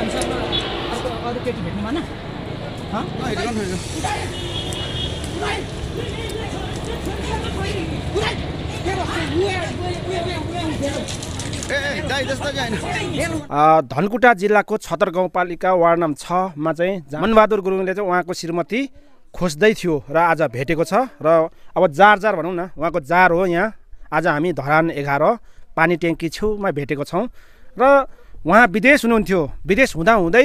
संसारमा अरू भेट्नु भएन धनकुटा जिल्लाको छतर गाउँपालिका वार्ड नम्बर छमा चाहिँ मनबहादुर गुरुङले चाहिँ उहाँको श्रीमती खोज्दै थियो र आज भेटेको छ र अब जार जार भनौँ न उहाँको जार हो यहाँ आज हामी धरान एघार पानी ट्याङ्की छेउमा भेटेको छौँ र उहाँ विदेश हुनुहुन्थ्यो विदेश हुँदाहुँदै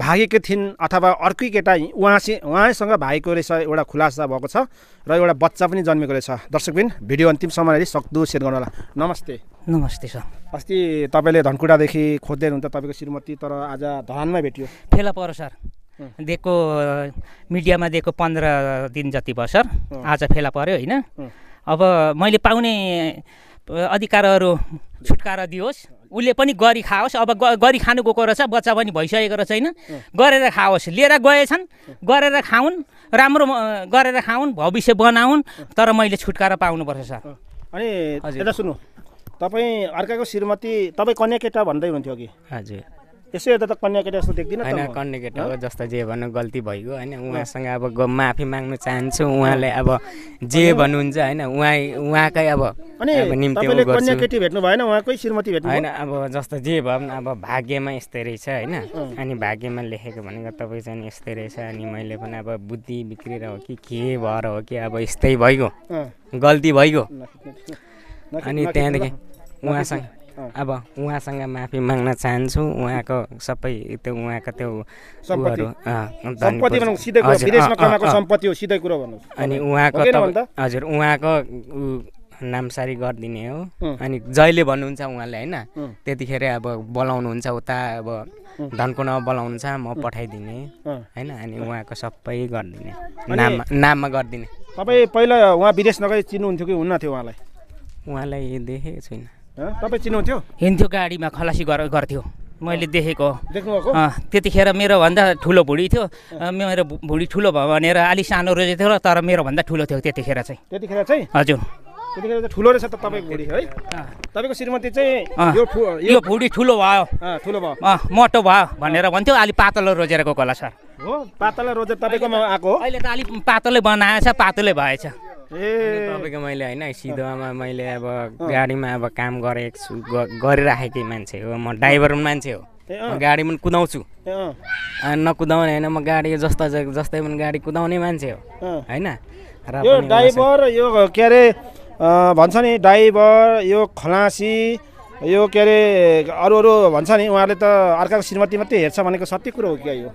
भागेकी थिइन् अथवा अर्कै केटा उहाँसँग उहाँसँग भागेको रहेछ एउटा खुलासा भएको छ र एउटा बच्चा पनि जन्मेको रहेछ दर्शकबिन भिडियो अन्तिम अन्तिमसम्म सक्दो सेयर गर्नु होला नमस्ते नमस्ते सर अस्ति तपाईँले धनकुटादेखि खोज्दै हुनुहुन्छ तपाईँको श्रीमती तर आज धरानमा भेटियो फेला पर सर दिएको मिडियामा दिएको पन्ध्र दिन जति भयो सर आज फेला पऱ्यो होइन अब मैले पाउने अधिकारहरू छुटकारा दियोस् उसले पनि गरी खाओस् अब गरी खानु गएको रहेछ बच्चा पनि भइसकेको रहेछ होइन गरेर खाओस् लिएर गएछन् गरेर खाउन् राम्रो गरेर खाउन् भविष्य बनाउन् तर मैले छुटकारा पाउनुपर्छ सर अनि हजुर सुन्नु तपाईँ अर्काको श्रीमती तपाईँ कन्या केटा भन्दै हुनुहुन्थ्यो कि हजुर त्यसो हेर्दा त कन्या केटा जस्तो देख्दिनँ होइन कन्या केटा हो जस्तो जे भन्नु गल्ती भइगयो होइन उहाँसँग अब माफी माग्नु चाहन्छु उहाँले अब जे भन्नुहुन्छ होइन उहाँ उहाँकै अब कन्या केटी भेट्नु भएन उहाँकै श्रीमती भेट्नु होइन अब जस्तो जे भए पनि अब भाग्यमा यस्तै रहेछ होइन अनि भाग्यमा लेखेको भनेको तपाईँ चाहिँ यस्तै रहेछ अनि मैले पनि अब बुद्धि बिग्रेर हो कि के भएर हो कि अब यस्तै भइगयो गल्ती भइगयो अनि त्यहाँदेखि उहाँसँग अब उहाँसँग माफी माग्न चाहन्छु उहाँको सबै त्यो उहाँको त्यो अनि उहाँको हजुर उहाँको नामसारी गरिदिने हो अनि जहिले भन्नुहुन्छ उहाँले होइन त्यतिखेर अब बोलाउनुहुन्छ उता अब धनकुना बोलाउनुहुन्छ म पठाइदिने होइन अनि उहाँको सबै गरिदिने नाममा नाममा गरिदिने तपाईँ पहिला उहाँ विदेश नगरी चिन्नुहुन्थ्यो कि हुन्न थियो उहाँलाई उहाँलाई देखेको छुइनँ तपाईँ चिनाउँथ्यो हिँड्थ्यो गाडीमा खलासी गर्थ्यो मैले देखेको त्यतिखेर मेरोभन्दा ठुलो भुँडी थियो मेरो भुँडी ठुलो भयो भनेर अलिक सानो रोजेको थियो र तर मेरोभन्दा ठुलो थियो त्यतिखेर चाहिँ त्यतिखेर चाहिँ हजुर त्यतिखेर ठुलो रहेछ त तपाईँको भुँडी है तपाईँको श्रीमती चाहिँ यो यो भुँडी ठुलो भयो ठुलो भयो मोटो भयो भनेर भन्थ्यो अलिक पातलो रोजेर गएको होला सर हो पातलो रोजेर तपाईँकोमा आएको अहिले त अलिक पातलै बनाएछ पातलै भएछ तपाईँको मैले होइन सिधोमा मैले अब गाडीमा अब काम गरेको छु गरिराखेकै मान्छे हो म ड्राइभर पनि मान्छे हो गाडी पनि कुदाउँछु नकुदाउने होइन म गाडी जस्ता जस्तै पनि गाडी कुदाउने मान्छे हो होइन यो ड्राइभर यो के अरे भन्छ नि ड्राइभर यो खलासी यो के अरे अरू अरू भन्छ नि उहाँहरूले त अर्काको श्रीमती मात्रै हेर्छ भनेको सत्य कुरो हो क्या यो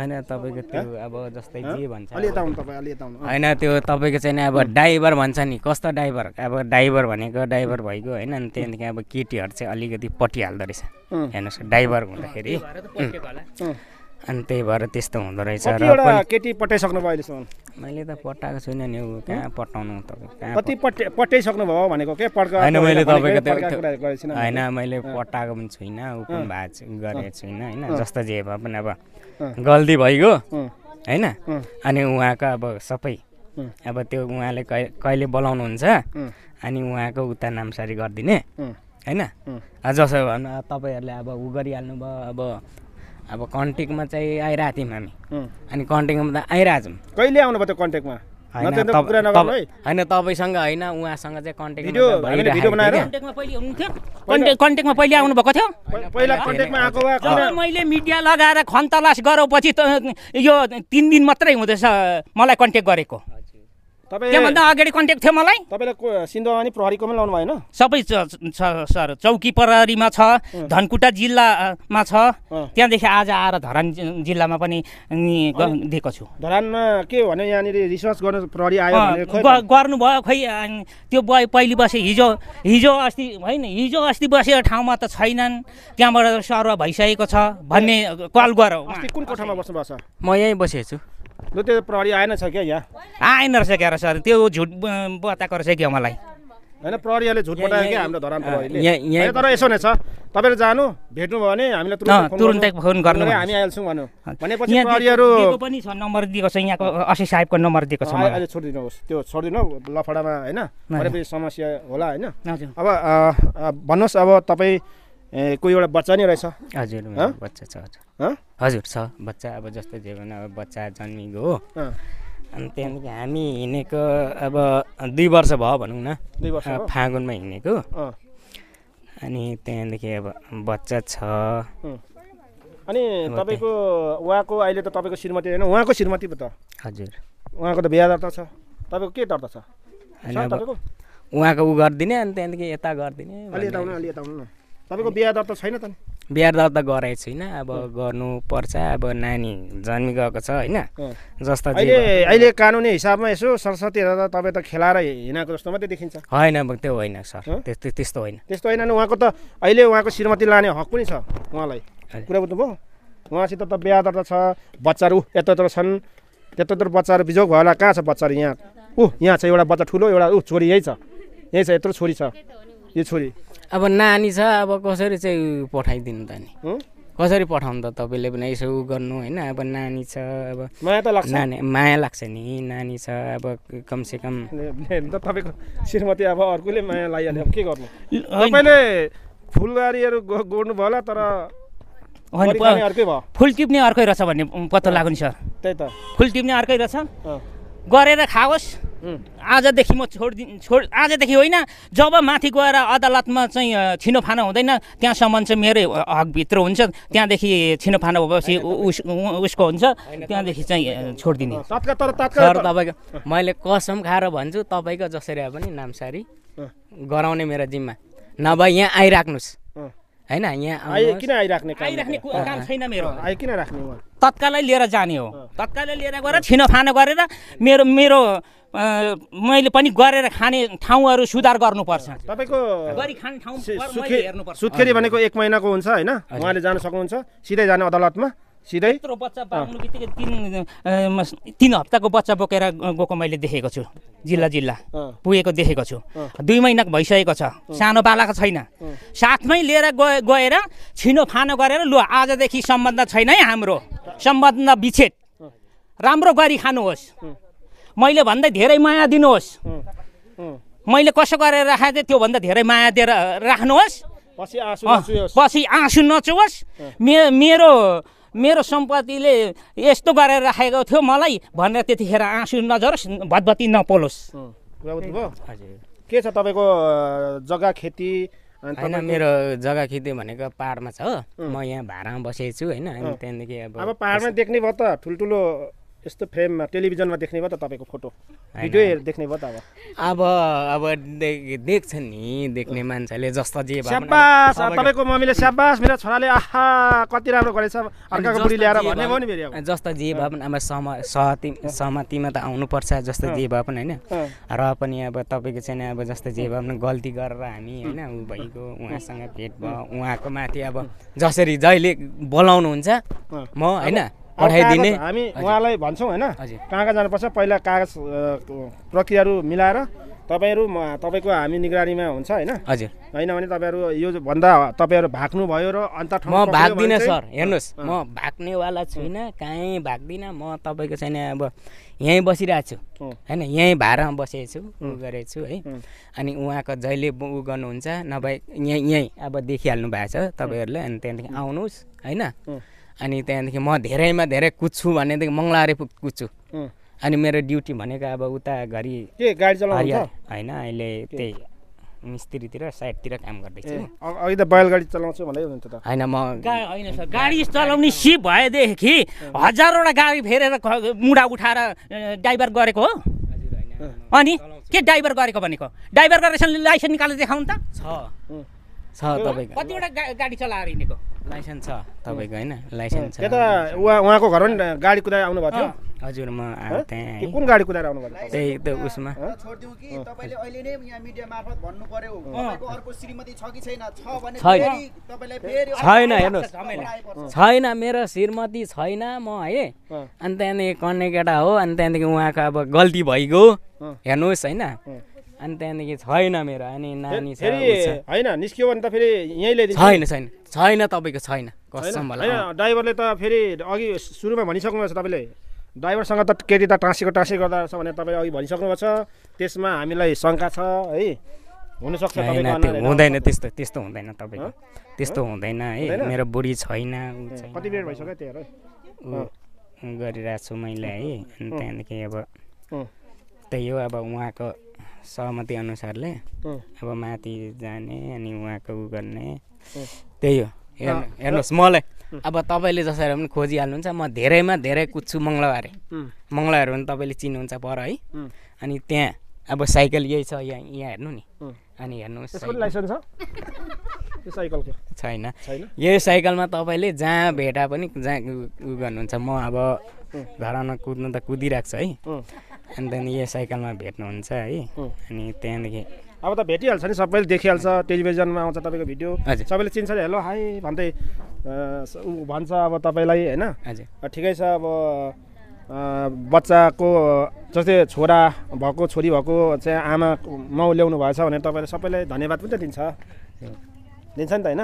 होइन तपाईँको त्यो अब जस्तै जे भन्छ होइन त्यो तपाईँको चाहिँ अब ड्राइभर भन्छ नि कस्तो ड्राइभर अब ड्राइभर भनेको ड्राइभर भइगयो होइन अनि त्यहाँदेखि अब केटीहरू चाहिँ अलिकति पटिहाल्दो रहेछ हेर्नुहोस् ड्राइभर हुँदाखेरि अनि त्यही भएर त्यस्तो हुँदो रहेछ केटी पठाइसक्नु भयो अहिलेसम्म मैले त पठाएको छुइनँ नि ऊ कहाँ पठाउनु तपाईँ कति भयो भनेको के होइन मैले तपाईँको होइन मैले पठाएको पनि छुइनँ ऊ पनि भाज गरेको छुइनँ होइन जस्तो जे भए पनि अब गल्ती भइगयो होइन अनि उहाँको अब सबै अब त्यो उहाँले कहिले बोलाउनुहुन्छ अनि उहाँको उता नामसारी गरिदिने होइन जसो भन्नु तपाईँहरूले अब ऊ गरिहाल्नु भयो अब अब कन्ट्याक्टमा चाहिँ आइरहेको थियौँ हामी अनि कन्ट्याक्टमा त आइरहेछौँ कहिले आउनु भयो कन्ट्याक्टमा होइन तपाईँसँग होइन उहाँसँग चाहिँ कन्ट्याक्टमा पहिले आउनु भएको थियो मैले मिडिया लगाएर खनतलास गरौपछि यो तिन दिन मात्रै हुँदैछ मलाई कन्ट्याक्ट गरेको त्योभन्दा अगाडि कन्ट्याक्ट थियो मलाई तपाईँलाई सिन्धुमा लाउनु भएन सबै छ सर चौकी प्रहरीमा छ धनकुटा जिल्लामा छ त्यहाँदेखि आज आएर धरान जिल्लामा पनि दिएको छु धरानमा के भने यहाँनिर रिसर्च गर्न प्रहरी आयो गर्नुभयो खै त्यो बोय पहिले बसे हिजो हिजो अस्ति होइन हिजो अस्ति बसेको ठाउँमा त छैनन् त्यहाँबाट सर्व भइसकेको छ भन्ने कल गर कुन कोठामा बस्नुभएको छ म यहीँ बसेको छु ल त्यो प्रहरी आएन छ क्या यहाँ आएन रहेछ क्या सर त्यो झुट बताएको रहेछ क्या मलाई होइन प्रहरीहरूले झुट बताएको क्या हाम्रो धरान तर यसो नै छ तपाईँले जानु भयो भने हामीलाई तुरन्तै फोन गर्नु हामी आइहाल्छौँ भन्नु भनेपछि प्रहरीहरू पनि छ नम्बर दिएको छ यहाँको असी साहेबको नम्बर दिएको छ अहिले छोडिदिनुहोस् त्यो छोडिदिनु लफडामा होइन भनेपछि समस्या होला होइन अब भन्नुहोस् अब तपाईँ ए कोही एउटा बच्चा नै रहेछ हजुर बच्चा छ हजुर हजुर छ बच्चा अब जस्तो जे भने अब बच्चा जन्मिएको हो अनि त्यहाँदेखि हामी हिँडेको अब दुई वर्ष भयो भनौँ न दुई वर्ष फागुनमा हिँडेको अनि त्यहाँदेखि अब बच्चा छ अनि तपाईँको उहाँको अहिले त तपाईँको श्रीमती होइन उहाँको श्रीमती पो त हजुर उहाँको त बिहा दर्ता छ तपाईँको के दर्ता छ उहाँको ऊ गरिदिने अनि त्यहाँदेखि यता गरिदिने तपाईँको बिहा दर्ता छैन त बिहा दर्ता गराएको छैन अब गर्नुपर्छ अब नानी जन्मि गएको छ होइन जस्तो अहिले अहिले कानुनी हिसाबमा यसो सरस्वती दादा तपाईँ त खेलाएर हिँडेको जस्तो मात्रै देखिन्छ होइन त्यो होइन सर त्यस्तो त्यस्तो होइन त्यस्तो होइन उहाँको त अहिले उहाँको श्रीमती लाने हक पनि छ उहाँलाई कुरा बुझ्नुभयो उहाँसित त बिहा दर्ता छ बच्चाहरू यत्रो यत्रो छन् त्यत्रो यत्रो बच्चाहरू बिजोग भयो होला कहाँ छ बच्चाहरू यहाँ ऊ यहाँ छ एउटा बच्चा ठुलो एउटा ऊ छोरी यही छ यही छ यत्रो छोरी छ यो छोरी अब नानी छ अब कसरी चाहिँ पठाइदिनु त नि कसरी पठाउनु त तपाईँले पनि यसो गर्नु होइन अब नानी छ अब माया त लाग्छ नानी माया लाग्छ नि नानी छ अब कमसेकम तपाईँको श्रीमती अब अर्कोले माया लगाइहाल्यो के गर्नु तपाईँले फुलबारीहरू गोड्नु होला तर फुल टिप्ने अर्कै रहेछ भन्ने पत्तो लाग्नु नि सर त्यही त फुल टिप्ने अर्कै रहेछ गरेर खाओस् आजदेखि म छोडिदि छोड आजदेखि होइन जब माथि गएर अदालतमा चाहिँ छिनोफानो हुँदैन त्यहाँसम्म चाहिँ मेरै हकभित्र हुन्छ त्यहाँदेखि छिनोफानो भएपछि उस उसको हुन्छ त्यहाँदेखि चाहिँ छोडिदिने सर तपाईँको मैले कसम खाएर भन्छु तपाईँको जसरी भए पनि नामसारी गराउने मेरो जिम्मा नभए यहाँ आइराख्नुहोस् होइन यहाँ किन आइराख्ने काम छैन मेरो किन राख्ने तत्कालै लिएर जाने हो तत्कालै लिएर गएर छिनोफानो गरेर मेरो मेरो मैले पनि गरेर खाने ठाउँहरू सुधार गर्नुपर्छ तपाईँको गरी खाने ठाउँ सुत्केरी भनेको एक महिनाको हुन्छ होइन उहाँले जानु सक्नुहुन्छ सिधै जाने अदालतमा सिधै बच्चा बाँड्नु बित्तिकै तिन तिन हप्ताको बच्चा बोकेर गएको मैले देखेको छु जिल्ला जिल्ला पुगेको देखेको छु दुई महिना भइसकेको छ सानो बालाको छैन साथमै लिएर गए गएर छिनो फानो गरेर लु आजदेखि सम्बन्ध छैन है हाम्रो सम्बन्ध विच्छेद राम्रो गरी खानुहोस् मैले भन्दा धेरै माया दिनुहोस् मैले कसो गरेर राखेको थिएँ त्योभन्दा धेरै माया दिएर राख्नुहोस् पछि आँसु नचुहोस् मे मेरो मेरो सम्पत्तिले यस्तो गरेर राखेको थियो मलाई भनेर त्यतिखेर आँसु नझरोस् भदबत्ती नपोलोस् के छ तपाईँको जग्गा खेती होइन मेरो जग्गा खिच्दै भनेको पाहाडमा छ हो म यहाँ भाडामा बसेको छु होइन अनि त्यहाँदेखि अब पाहाडमा देख्ने भयो त ठुल्ठुलो यस्तो फ्रेममा टेलिभिजनमा देख्ने भयो त तपाईँको फोटो भिडियो देख्ने भयो त अब अब अब देख्छ नि देख्ने मान्छेले जस्तो जे स्याबास तपाईँको मम्मीले स्याबास मेरो छोराले आहा कति राम्रो गरेछ अर्काको बुढी ल्याएर भन्ने भयो नि फेरि जस्तो जे भए पनि अब सम सहति सहमतिमा त आउनुपर्छ जस्तो जे भए पनि होइन र पनि अब तपाईँको चाहिँ अब जस्तो जे भए पनि गल्ती गरेर हामी होइन ऊ भइगयो उहाँसँग भेट भयो उहाँको माथि अब जसरी जहिले बोलाउनुहुन्छ म होइन पठाइदिने हामी उहाँलाई भन्छौँ होइन कहाँ कहाँ जानुपर्छ पहिला कागज प्रक्रियाहरू मिलाएर तपाईँहरू तपाईँको हामी निगरानीमा हुन्छ होइन हजुर होइन भने तपाईँहरू यो भन्दा तपाईँहरू भयो र अन्त म भाग्दिनँ सर हेर्नुहोस् म भाग्नेवाला छुइनँ कहीँ भाग्दिनँ म तपाईँको छैन अब यहीँ बसिरहेको छु होइन यहीँ भाडामा बसेको छु उ गरेको छु है अनि उहाँको जहिले उ गर्नुहुन्छ नभए यहीँ यहीँ अब देखिहाल्नु भएको छ तपाईँहरूले अनि त्यहाँदेखि आउनुहोस् होइन अनि त्यहाँदेखि म धेरैमा धेरै कुद्छु भनेदेखि मङ्गलारे कुद्छु अनि मेरो ड्युटी भनेको अब उता घरि होइन अहिले त्यही मिस्त्रीतिर साइडतिर काम गर्दैछु अघि त बैलगाडी चलाउँछु भन्दै त होइन म होइन सर गाडी चलाउने सिप भएदेखि हजारवटा गाडी फेरेर मुढा उठाएर ड्राइभर गरेको हो अनि के ड्राइभर गरेको भनेको ड्राइभर गरेर लाइसेन्स निकालेर देखाउनु त छ छ तपाईँको कतिवटा गाडी चलाएर हिँडेको लाइसेन्स छ तपाईँको होइन लाइसेन्स यता उहाँ उहाँको घरमा गाडी कुदाएर आउनुभएको थियो हजुर म त्यहाँ कुन गाडी कुदाएर आउनुभएको थियो त्यही त्यो उसमा कि अहिले नै यहाँ मिडिया मार्फत भन्नु पर्यो अर्को श्रीमती छ कि छैन छ भने फेरि फेरि छैन हेर्नुहोस् छैन मेरो श्रीमती छैन म है अनि त्यहाँदेखि कन्ने केटा हो अनि त्यहाँदेखि उहाँको अब गल्ती भइगयो हेर्नुहोस् होइन अनि त्यहाँदेखि छैन मेरो अनि नानी छ होइन निस्कियो भने त फेरि यहीँ ल्याइदिनु छैन छैन छैन तपाईँको छैन कसम होइन ड्राइभरले त फेरि अघि सुरुमा भनिसक्नुभएको छ तपाईँले ड्राइभरसँग त केटी त टाँसेको टाँसे गर्दा रहेछ भने तपाईँले अघि भनिसक्नुभएको छ त्यसमा हामीलाई शङ्का छ है हुनसक्छ हुँदैन त्यस्तो त्यस्तो हुँदैन तपाईँको त्यस्तो हुँदैन है मेरो बुढी छैन कति बेर भइसक्यो त्यो गरिरहेको छु मैले है अनि त्यहाँदेखि अब त्यही हो अब उहाँको सहमति अनुसारले अब माथि जाने अनि उहाँको उ गर्ने त्यही हो हेर्नुहोस् मलाई अब तपाईँले जसरी पनि खोजिहाल्नुहुन्छ म धेरैमा धेरै कुद्छु मङ्गलबारे मङ्गलबारे पनि तपाईँले चिन्नुहुन्छ पर है अनि त्यहाँ अब साइकल यही छ यहाँ यहाँ हेर्नु नि अनि हेर्नुहोस् साइकलको छैन यो साइकलमा तपाईँले जहाँ भेटा पनि जहाँ उ गर्नुहुन्छ म अब घरमा कुद्नु त कुदिरहेको छ है अनि त्यहाँदेखि यो साइकलमा भेट्नुहुन्छ है अनि त्यहाँदेखि अब त भेटिहाल्छ नि सबैले देखिहाल्छ टेलिभिजनमा आउँछ तपाईँको भिडियो सबैले चिन्छ हेलो हाई भन्दै भन्छ अब तपाईँलाई होइन ठिकै छ अब बच्चाको जस्तै छोरा भएको छोरी भएको चाहिँ आमा माउ ल्याउनु भएछ भने तपाईँले सबैलाई धन्यवाद पनि त दिन्छ दिन्छ नि त होइन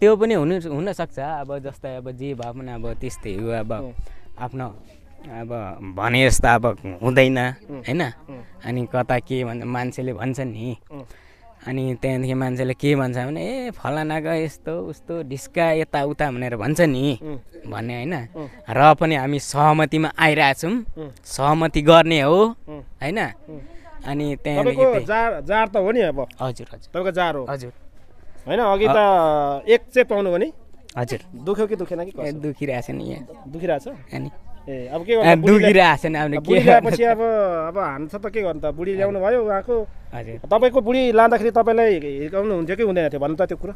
त्यो पनि हुनु हुनसक्छ अब जस्तै अब जे भए पनि अब त्यस्तै हो अब आफ्नो अब भने जस्तो अब हुँदैन होइन अनि कता के भन्छ मान्छेले भन्छ नि अनि त्यहाँदेखि मान्छेले के भन्छ भने ए फलानाको यस्तो उस्तो ढिस्का यताउता भनेर भन्छ नि भन्ने होइन र पनि हामी सहमतिमा आइरहेछौँ सहमति गर्ने हो होइन अनि त्यहाँदेखि जार जार त हो नि अब हजुर हजुर तपाईँको जार हो हजुर होइन अघि त एक चाहिँ पाउनु भने हजुर दुख्यो कि दुखेन कि दुखिरहेको छ नि यहाँ दुखिरहेछ दुखिरहेको छ नि अब अब अब त के गर्नु त बुढी ल्याउनु भयो उहाँको तपाईँको बुढी लाँदाखेरि तपाईँलाई हिर्काउनु हुन्थ्यो कि हुँदैन थियो भन्नु त त्यो कुरा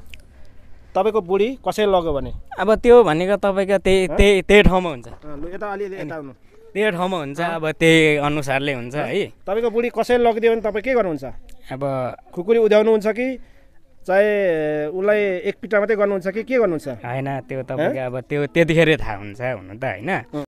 तपाईँको बुढी कसैले लग्यो भने अब त्यो भनेको तपाईँको त्यही त्यही त्यही ठाउँमा हुन्छ त्यही ठाउँमा हुन्छ अब त्यही अनुसारले हुन्छ है तपाईँको बुढी कसैले लगिदियो भने तपाईँ के गर्नुहुन्छ अब खुकुरी उद्याउनुहुन्छ कि चाहे उसलाई एक पिटा मात्रै गर्नुहुन्छ कि के गर्नुहुन्छ होइन त्यो तपाईँको अब त्यो त्यतिखेरै थाहा हुन्छ हुनु त होइन